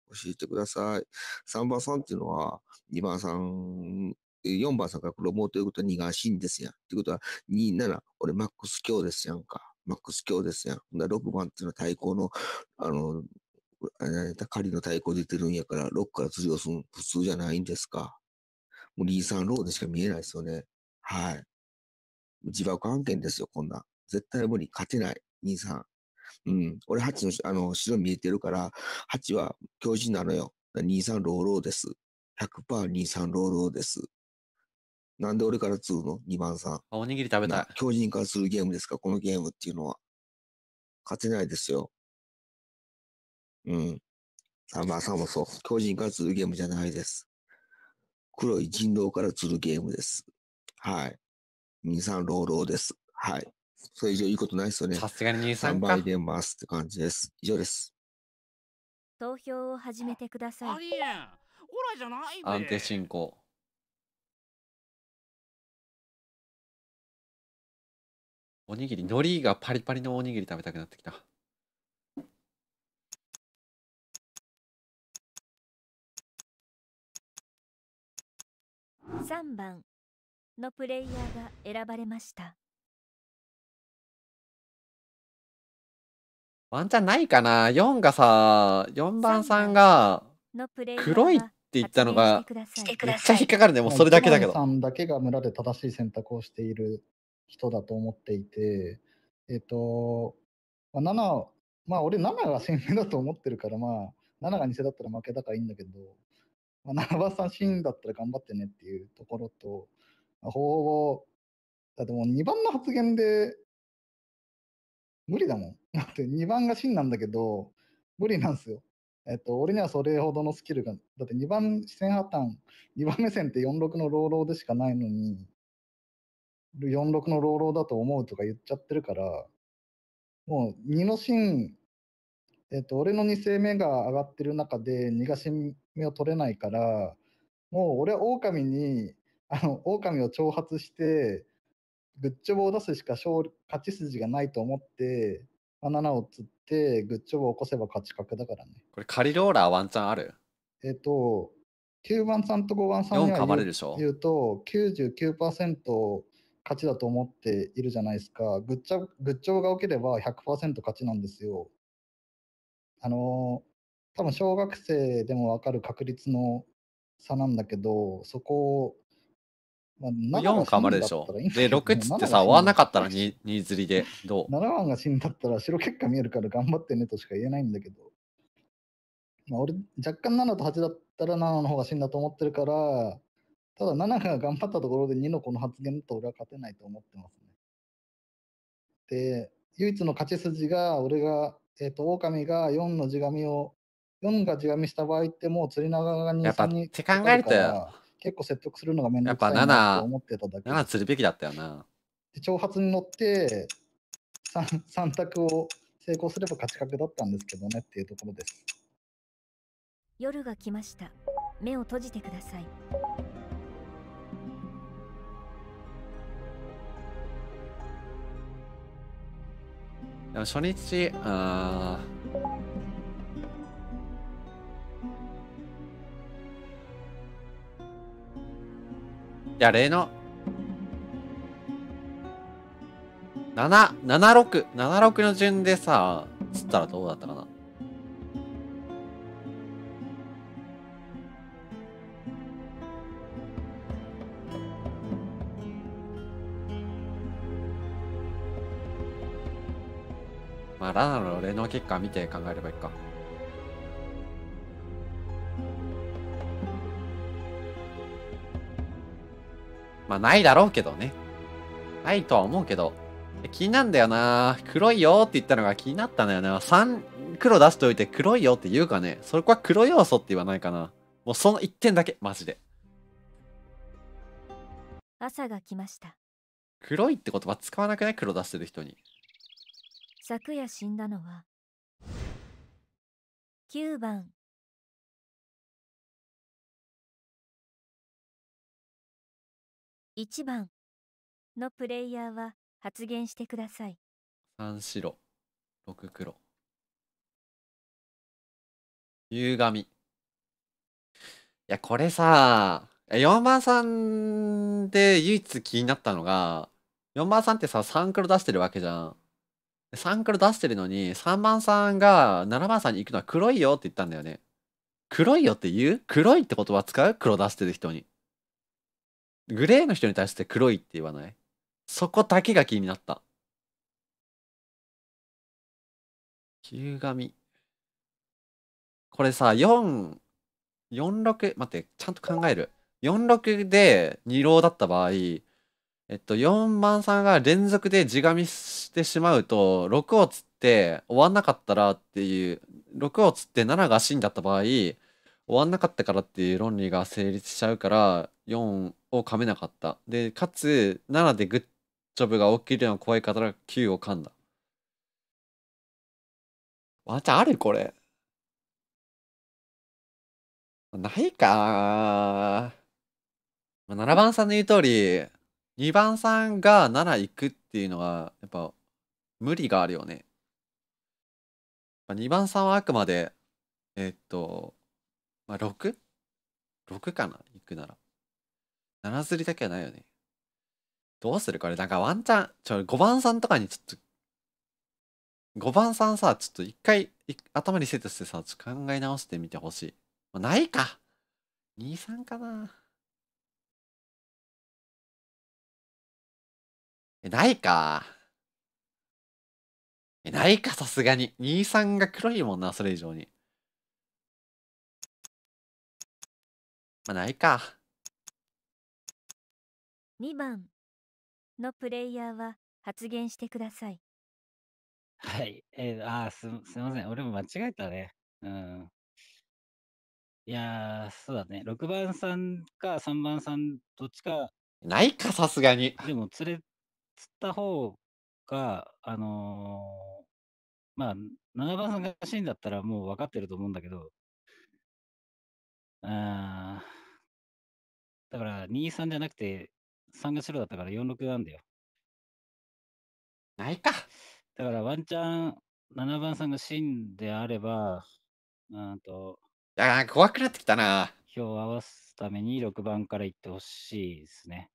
教えてください。3番さんっていうのは、2番さん、4番さんから黒棒ということは2がいんですやん。ってことは、2、ら、俺マックス強ですやんか。マックス強ですやん。ほ6番っていうのは対抗の、あの、りの対抗出てるんやから、6から通用する普通じゃないんですか。もうリーサローでしか見えないですよね。はい。自爆案件ですよ、こんな。絶対無理。勝てない。2、3。うん、俺、八の、あの、白見えてるから、八は強靭なのよ。23ローローです。100%23 ローローです。なんで俺から釣るの ?2 番さん。あ、おにぎり食べたい。強靭から釣るゲームですかこのゲームっていうのは。勝てないですよ。うん。3番さんもそう。強靭から釣るゲームじゃないです。黒い人狼から釣るゲームです。はい。23ローローです。はい。それ以上いいことないですよね。さすがに乳酸3か倍出ますって感じです。以上です。投票を始めてくださあいりえんオラじゃないべ安定進行おにぎり海苔がパリパリのおにぎり食べたくなってきた3番のプレイヤーが選ばれましたワンチャンないかな ?4 がさ、4番さんが、黒いって言ったのが、めっちゃ引っかかるね。もうそれだけだけど。さんだけが村で正しい選択をしている人だと思っていて、えっ、と、まあ、7、まあ俺7が鮮明だと思ってるから、まあ、7が偽だったら負けだからいいんだけど、まあ、7番さんシーだったら頑張ってねっていうところと、まあ、ほぼ、だってもう2番の発言で無理だもん。だって2番が真なんだけど、無理なんですよ。えっと、俺にはそれほどのスキルが、だって2番視線破綻、2番目線って46のローローでしかないのに、46のローローだと思うとか言っちゃってるから、もう2の芯、えっと、俺の2声目が上がってる中で2が芯目を取れないから、もう俺は狼に、あの、狼を挑発して、グッジョブを出すしか勝勝ち筋がないと思って、7を釣って、グッチョブを起こせば勝ち確だからね。これ、仮ローラーワンチャンあるえっ、と、9番さんと5番さんには言うと99、99%勝ちだと思っているじゃないですか。グッチョグッチョブが起きれば100%勝ちなんですよ。あのー、多分小学生でもわかる確率の差なんだけど、そこをまあ、4かまででしょ。で、6っってさ、終わなかったら 2, 2釣りで、どう ?7 番が死んだったら白結果見えるから頑張ってねとしか言えないんだけど。まあ、俺、若干7と8だったら7の方が死んだと思ってるから、ただ7が頑張ったところで2のこの発言と俺は勝てないと思ってますね。で、唯一の勝ち筋が、俺が、えっ、ー、と、狼が4の地紙を、4が地紙した場合ってもう釣り長が2、3に。やっぱって考えると、結構説得するのがめんどくさいなと思ってただけ。7釣るべきだったよな。で挑発に乗って 3, 3択を成功すれば勝ち確だったんですけどねっていうところです。夜が来ました。目を閉じてください。初日、ああ。じゃあ、例の。7、76、76の順でさ、つったらどうだったかな。まあ、ラナの例の結果見て考えればいいか。まあ、ないだろうけどね。ないとは思うけど。気になんだよな黒いよって言ったのが気になったんだよな3黒出しといて黒いよって言うかねそこは黒要素って言わないかなもうその1点だけマジで朝が来ました黒いって言葉使わなくない黒出してる人に昨夜死んだのは9番1番のプレイヤーは発言してください。3白、6黒。夕紙。いや、これさ、4番さんで唯一気になったのが、4番さんってさ、3黒出してるわけじゃん。3黒出してるのに、3番さんが7番さんに行くのは黒いよって言ったんだよね。黒いよって言う黒いって言葉使う黒出してる人に。グレーの人に対して黒いって言わないそこだけが気になった。旧神。これさ、4、46、待って、ちゃんと考える。46で2郎だった場合、えっと、4番さんが連続で地紙してしまうと、6を釣って終わんなかったらっていう、6を釣って7が死んだった場合、終わんなかったからっていう論理が成立しちゃうから、4を噛めなかったでかつ7でグッジョブが起きるのは怖い方ら9を噛んだワンチャンあるこれないかー7番さんの言う通り2番さんが7行くっていうのはやっぱ無理があるよね2番さんはあくまでえっと、まあ 6?6 かな行くなら。七釣りだけはないよね。どうするこれ、なんかワンチャン、ちょ、5番さんとかにちょっと、5番さんさ、ちょっと一回、頭リセットしてさ、ちょっと考え直してみてほしい。まあ、ないか !2、3かなえ、ないか。え、ないか、さすがに。2、3が黒いもんな、それ以上に。まあ、ないか。2番のプレイヤーは発言してください。はい。えー、あす、すいません。俺も間違えたね。うん。いやー、そうだね。6番さんか3番さん、どっちか。ないか、さすがに。でも、連れ、釣った方が、あのー、まあ、7番さんが死んだったらもう分かってると思うんだけど、あー、だから、2、3じゃなくて、3が白だったから46なんだよ。ないか。だからワンチャン7番さんが真であれば、うんと。あ怖くなってきたな。票を合わすために6番からいってほしいですね。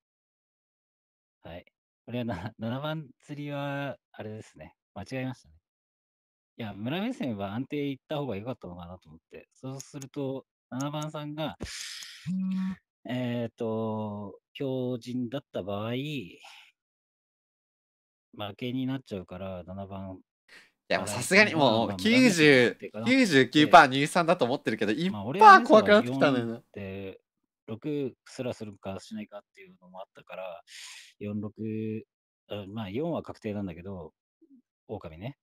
はい。これは 7, 7番釣りは、あれですね。間違えましたね。いや、村目線は安定いった方が良かったのかなと思って。そうすると、7番さんが、えっ、ー、と、強人だった場合、負けになっちゃうから7番。いや、さすがにもう90、99%乳酸だと思ってるけど、今、俺は怖くなってきたのよな。6すらするかしないかっていうのもあったから、46、まあ4は確定なんだけど、狼ね。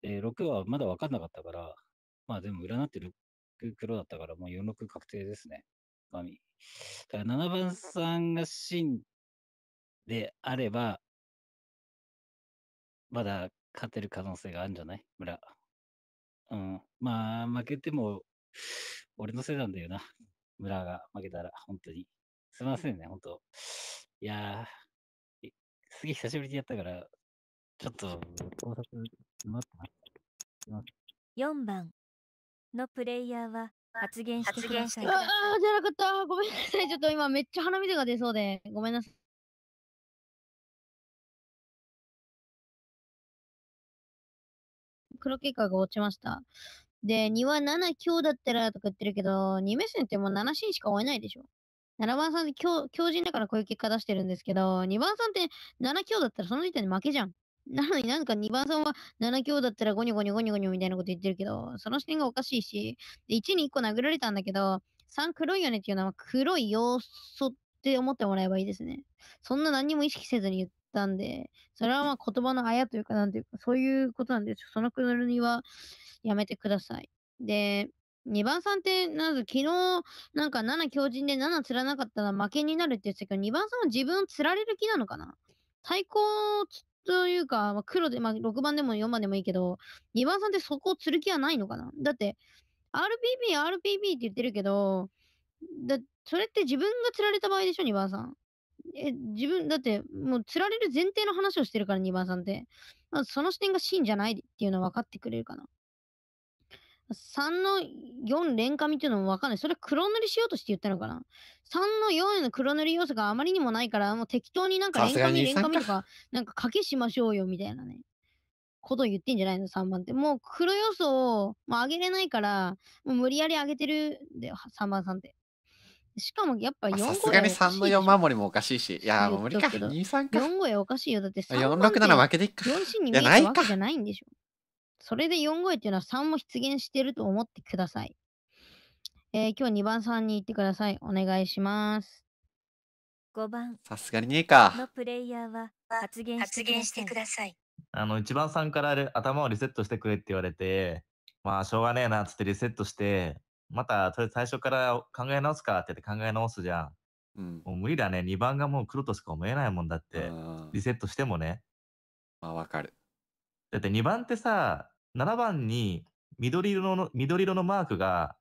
で、6はまだ分かんなかったから、まあでも占ってる黒だったから、もう46確定ですね。神。だから7番さんが真であれば、まだ勝てる可能性があるんじゃない村。うん。まあ、負けても、俺のせいなんだよな。村が負けたら、本当に。すいませんね、本当。いやー、すげえ久しぶりにやったから、ちょっと、考察、待ってます。4番のプレイヤーは発言してください。ああ、じゃなかった。ごめんなさい。ちょっと今めっちゃ鼻水が出そうで、ごめんなさい。黒結果が落ちました。で、2は7強だったらとか言ってるけど、2目線ってもう7進しか追えないでしょ。7番さんって強強靭だからこういう結果出してるんですけど、2番さんって7強だったらその時点で負けじゃん。なのになんか2番さんは7強だったらゴニョゴニョゴニョゴニョみたいなこと言ってるけど、その視点がおかしいし、で1に1個殴られたんだけど、3黒いよねっていうのは黒い要素って思ってもらえばいいですね。そんな何も意識せずに言ったんで、それはまあ言葉のあやというかなんていうか、そういうことなんですよ。そのくだりはやめてください。で、2番さんって、な昨日、なんか7強人で7釣らなかったら負けになるって言ってたけど、2番さんは自分釣られる気なのかな対抗というか、まあ、黒で、まあ、6番でも4番でもいいけど、2番さんってそこを釣る気はないのかなだって、RPB、RPB って言ってるけど、だ、それって自分が釣られた場合でしょ、2番さん。え、自分、だって、もう釣られる前提の話をしてるから、2番さんって。まあ、その視点が真じゃないっていうのは分かってくれるかな。3の4連みっていうのもわかんない。それ黒塗りしようとして言ったのかな ?3 の4への黒塗り要素があまりにもないから、もう適当になんか連紙連とか、なんか賭けしましょうよみたいなね。ことを言ってんじゃないの ?3 番って。もう黒要素を、まあ、上げれないから、もう無理やり上げてるんだよ、3番さんって。しかもやっぱ4さすがに3の4守りもおかしいし、いや、もう無理か、2、3か。4号やおかしいよ。だって3 4、6、7負けていくか。4、4に見えるじゃないんでしそれで4声っていうのは3も出現してると思ってください。えー、今日2番さんに行ってください。お願いします。5番。さすがにねえか。のプレイヤーは発言してください。あの、1番さんから頭をリセットしてくれって言われて、まあ、しょうがねえなっつってリセットして、また、最初から考え直すかって言って考え直すじゃん。うん、もう無理だね。2番がもう黒としか思えないもんだって。リセットしてもね。まあ、わかる。だって2番ってさ、7番に緑色の、緑色のマークが、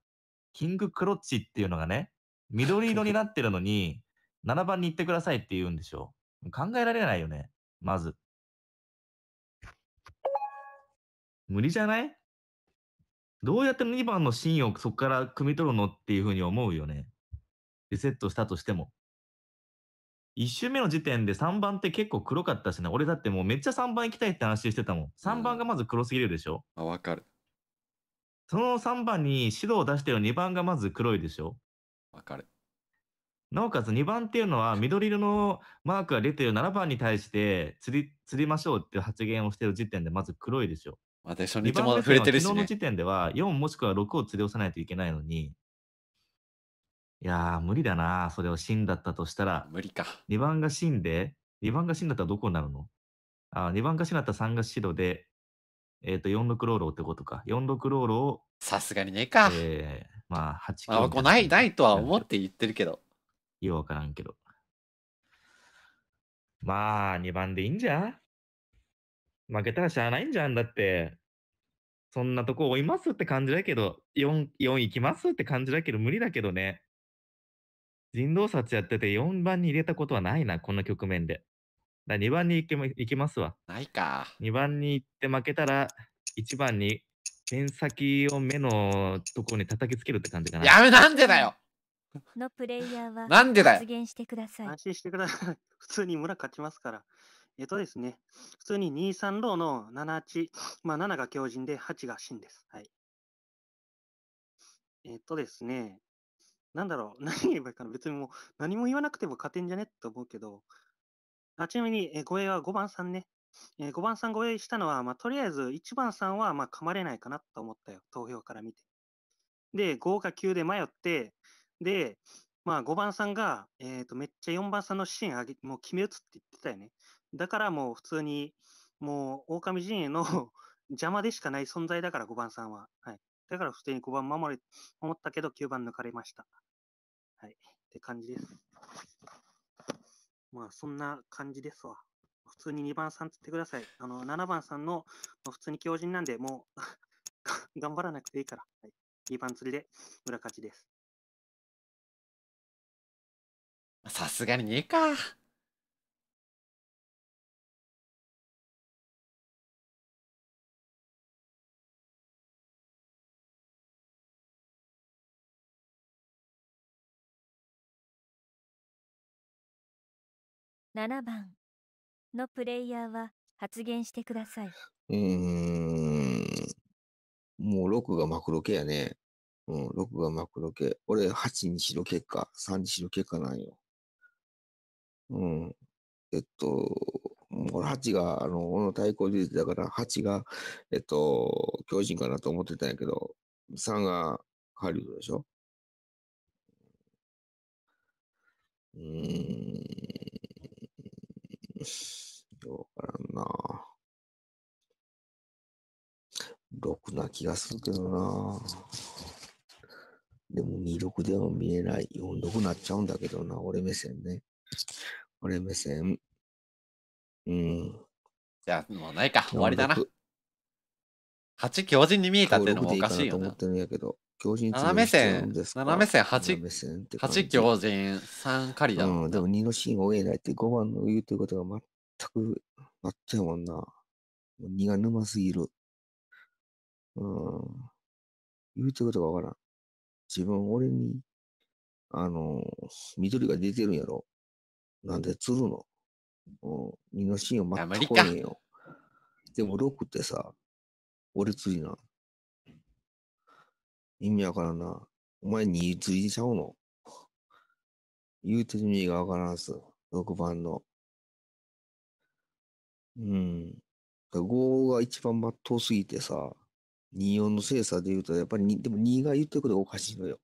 キングクロッチっていうのがね、緑色になってるのに、7番に行ってくださいって言うんでしょ。考えられないよね。まず。無理じゃないどうやって2番の芯をそこから汲み取るのっていうふうに思うよね。リセットしたとしても。1周目の時点で3番って結構黒かったしね。俺だってもうめっちゃ3番行きたいって話してたもん。3番がまず黒すぎるでしょ。あ、分かる。その3番に指導を出してる2番がまず黒いでしょ。わかる。なおかつ2番っていうのは緑色のマークが出てる7番に対して釣り、釣りましょうって発言をしてる時点でまず黒いでしょ。まあ、で初日も触れてるし、ね、昨日の時点では4もしくは6を釣り押さないといけないのに、いやー、無理だな。それをんだったとしたら、無理か。2番がんで、2番がんだったらどこになるのあ ?2 番がんだったら3が白で、えっ、ー、と、46ローロってことか。46ローロを。さすがにねえか。えー、まあ、8まあ、こない、ないとは思って言ってるけど。ようわからんけど。まあ、2番でいいんじゃ負けたらしゃあないんじゃんだって。そんなとこ追いますって感じだけど、4、4行きますって感じだけど、無理だけどね。人道殺やってて4番に入れたことはないな、この局面で。だ2番に行け行きますわ。ないか。2番に行って負けたら、1番にペン先を目のところに叩きつけるって感じかな。やめなんでだよのプレイヤーはなんでだよ発言してください。安心してください。[LAUGHS] 普通に村勝ちますから。えっとですね、普通に2、3、ローの7、8、まあ7が強靭で8が真です。はい。えっとですね、なんだろう、[LAUGHS] 何言えばいいかな。別にもう何も言わなくても勝てんじゃねって思うけど、あちなみに、えー、護衛は5番さんね。えー、5番さん護衛したのは、まあ、とりあえず1番さんは、まあ、噛まれないかなと思ったよ。投票から見て。で、5か9で迷って、で、まあ、5番さんが、えー、と、めっちゃ4番さんのシーン上げ、もう決め打つって言ってたよね。だからもう普通に、もう、狼陣営の [LAUGHS] 邪魔でしかない存在だから、5番さんは。はい。だから普通に5番守れ、思ったけど、9番抜かれました。はい。って感じです。まあ、そんな感じですわ。普通に2番さんつってください。あの、7番さんの、普通に強靭なんで、もう [LAUGHS] 頑張らなくていいから。はい、2番釣りで裏勝ちです。さすがにねえか。7番のプレイヤーは発言してください。うーん。もう6がマクロ系やね。うん、6がマクロ系。俺8にしろ結果、3にしろ結果なんよ。うん。えっと、俺8が、あの、俺の対抗事実だから8が、えっと、巨人かなと思ってたんやけど、3がハリウッドでしょうん。ようからんな。6な気がするけどな。でも26では見えない。46なっちゃうんだけどな。俺目線ね。俺目線。うん。じゃあもうないか。終わりだな。8強人に見えたってのもおかしいよな。思って強人7目線、7目線8、8強人、3狩りだ。うん、でも2のシーンを終えないって5番の言うということが全くあったゃもんな。二2が沼すぎる。うん。言うということがわからん。自分、俺に、あの、緑が出てるんやろ。なんで釣るのうん。2のシーンを全く来えよ。でも6ってさ、俺釣りなん。意味わからんな。お前についちゃうの [LAUGHS] 言うてる意味がわからんす。6番の。うん。5が一番まっとうすぎてさ、24の精査で言うと、やっぱり2、でも2が言ってることがおかしいのよ。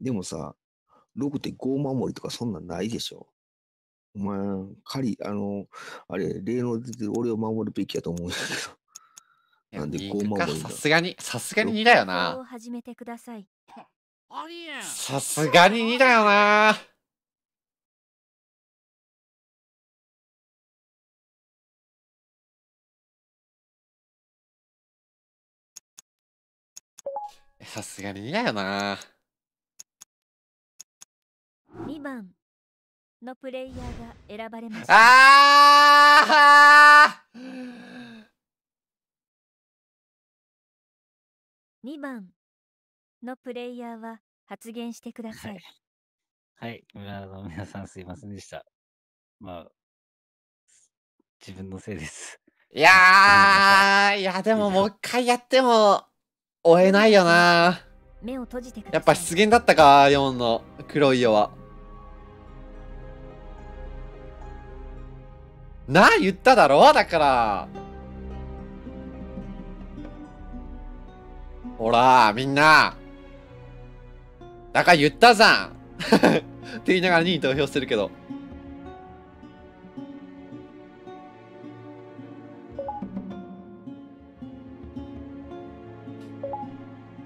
でもさ、6.5守りとかそんなんないでしょ。お前、仮、あの、あれ、例の出て俺を守るべきやと思うんだけど。なんで5万もさすがに、さすがに2だよな。さすがに2だよな。さすがに2だよな。2番のプレイヤーが選ばれました。ああ2番のプレイヤーは発言してください。はい。はい、皆さんすいませんでした。まあ、自分のせいです。いやー、いやでももう一回やっても追えないよな目を閉じてやっぱ失言だったか、4の黒いよは。なあ、言っただろだから。ほら、みんな。だから言ったじゃん [LAUGHS] って言いながら2位投票してるけど。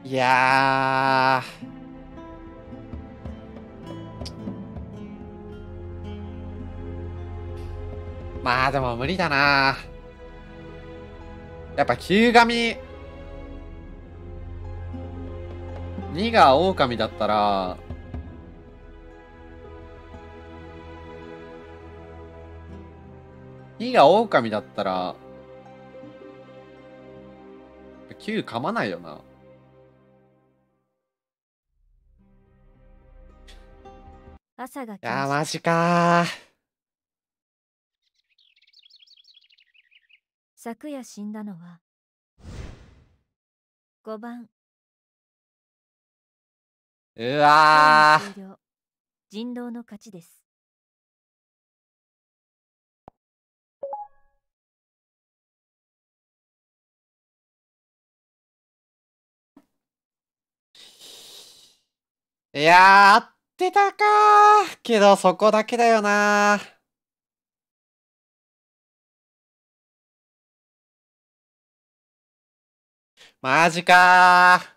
いやまあでも無理だなやっぱ急紙2が狼だったら、2が狼だったら、9噛まないよな。朝がいやマジか昨夜死んだのは5番うわ人狼の勝ちです。いやー、合ってたかけどそこだけだよなマジか